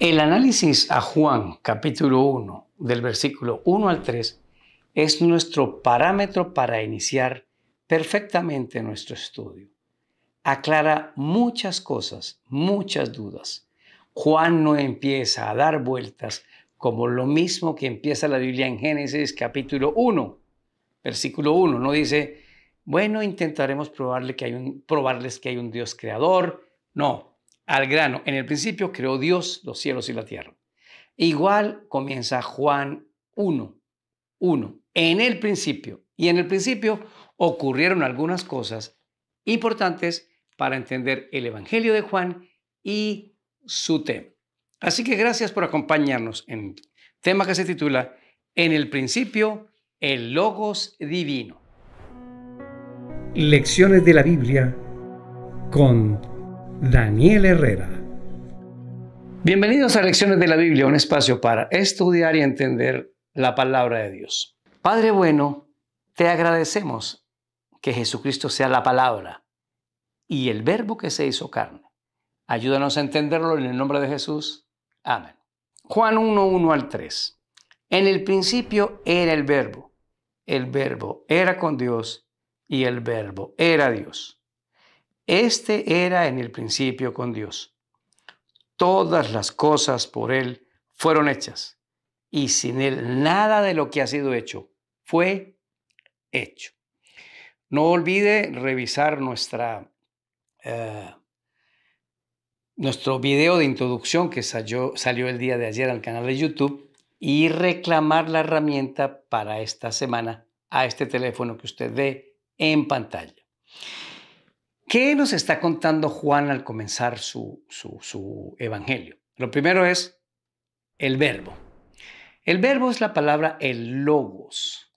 El análisis a Juan capítulo 1 del versículo 1 al 3 es nuestro parámetro para iniciar perfectamente nuestro estudio. Aclara muchas cosas, muchas dudas. Juan no empieza a dar vueltas como lo mismo que empieza la Biblia en Génesis capítulo 1, versículo 1. No dice, bueno, intentaremos probarle que hay un, probarles que hay un Dios creador. No, al grano. En el principio creó Dios los cielos y la tierra. Igual comienza Juan 1, 1. En el principio. Y en el principio ocurrieron algunas cosas importantes para entender el Evangelio de Juan y su tema. Así que gracias por acompañarnos en tema que se titula En el principio, el Logos Divino. Lecciones de la Biblia con Daniel Herrera. Bienvenidos a Lecciones de la Biblia, un espacio para estudiar y entender la palabra de Dios. Padre bueno, te agradecemos que Jesucristo sea la palabra y el verbo que se hizo carne. Ayúdanos a entenderlo en el nombre de Jesús. Amén. Juan 1, 1 al 3. En el principio era el verbo. El verbo era con Dios y el verbo era Dios. Este era en el principio con Dios. Todas las cosas por Él fueron hechas, y sin Él nada de lo que ha sido hecho fue hecho. No olvide revisar nuestra, eh, nuestro video de introducción que salió, salió el día de ayer al canal de YouTube y reclamar la herramienta para esta semana a este teléfono que usted ve en pantalla. ¿Qué nos está contando Juan al comenzar su, evangelio? Lo primero es el verbo. El verbo es la palabra el logos.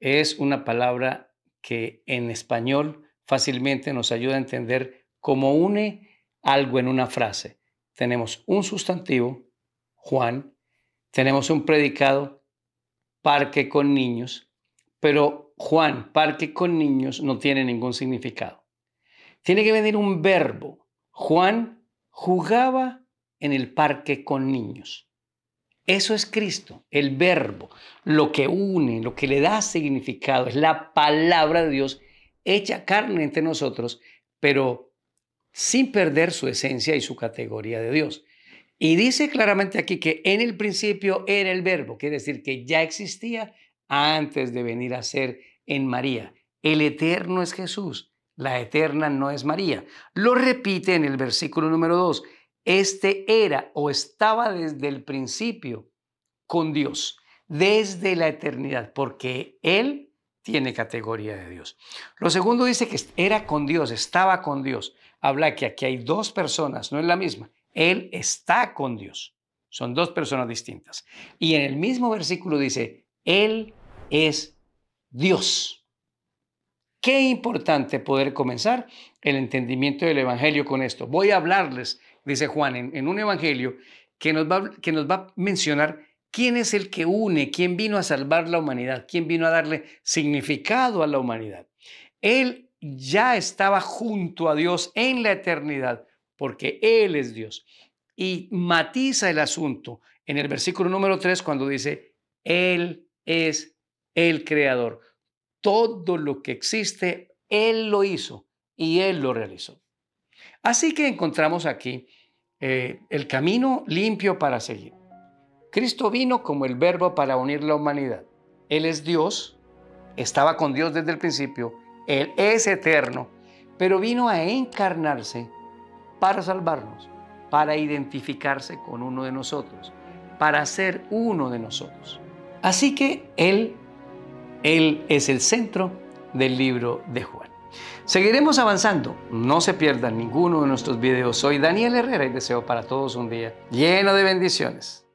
Es una palabra que en español fácilmente nos ayuda a entender cómo une algo en una frase. Tenemos un sustantivo, Juan, tenemos un predicado, parque con niños, pero Juan, parque con niños, no tiene ningún significado. Tiene que venir un verbo. Juan jugaba en el parque con niños. Eso es Cristo, el verbo, lo que une, lo que le da significado, es la palabra de Dios hecha carne entre nosotros, pero sin perder su esencia y su categoría de Dios. Y dice claramente aquí que en el principio era el verbo, quiere decir que ya existía antes de venir a ser en María. El eterno es Jesús la eterna no es María. Lo repite en el versículo número 2. Este era o estaba desde el principio con Dios, desde la eternidad, porque Él tiene categoría de Dios. Lo segundo dice que era con Dios, estaba con Dios. Habla que aquí hay dos personas, no es la misma. Él está con Dios. Son dos personas distintas. Y en el mismo versículo dice, Él es Dios. Qué importante poder comenzar el entendimiento del Evangelio con esto. Voy a hablarles, dice Juan, en, un Evangelio que nos, va, que nos va a mencionar quién es el que une, quién vino a salvar la humanidad, quién vino a darle significado a la humanidad. Él ya estaba junto a Dios en la eternidad, porque Él es Dios. Y matiza el asunto en el versículo número 3 cuando dice, Él es el creador. Todo lo que existe, Él lo hizo y Él lo realizó. Así que encontramos aquí eh, el camino limpio para seguir. Cristo vino como el verbo para unir la humanidad. Él es Dios, estaba con Dios desde el principio, Él es eterno, pero vino a encarnarse para salvarnos, para identificarse con uno de nosotros, para ser uno de nosotros. Así que Él él es el centro del libro de Juan. Seguiremos avanzando. No se pierdan ninguno de nuestros videos. Soy Daniel Herrera y deseo para todos un día lleno de bendiciones.